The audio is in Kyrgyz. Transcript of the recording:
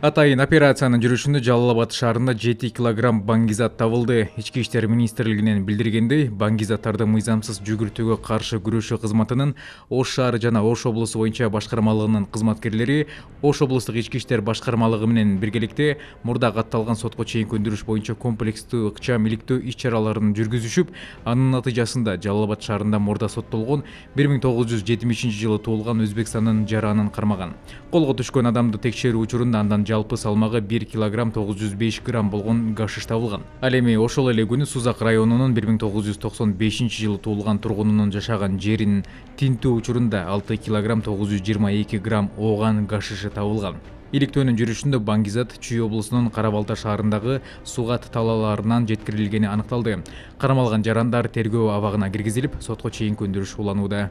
атайын операциянын жүрүшүндө жалал абад шаарында жети килограмм баңгизат табылды ички иштер министрлигинен билдиргендей баңгизаттарды мыйзамсыз жүгүртүүгө каршы күрөшүү кызматынын ош шаары жана ош облусу боюнча башкармалыгынын кызматкерлери ош облустук ички иштер башкармалыгы менен биргеликте мурда катталган сотко чейинки өндүрүш боюнча комплекстүү ыкчам иликтөө иш чараларын жүргүзүшүп анын натыйжасында жалал абад шаарында мурда соттолгон бир миң тогуз жүз жетимишинчи жылы туулган өзбекстандын жаранын кармаган колго түшкөн адамды текшерүү учурунда андан жалпы салмағы 1 кг 905 грамм болған ғашыш табылған. ал ошол эле Сузақ Сузақ 1995 жылы туылған тұрғынының жашаған жерін тинті учурунда 6 кг 922 грамм оған ғашышы табылған. Электронның жүрішінді бангизат чүй облысының қарабалта шарындағы суғат талаларынан жеткірілгені анықталды. қарамалған жарандар тергөө авағына киргизилип сотқа чейін көндіріш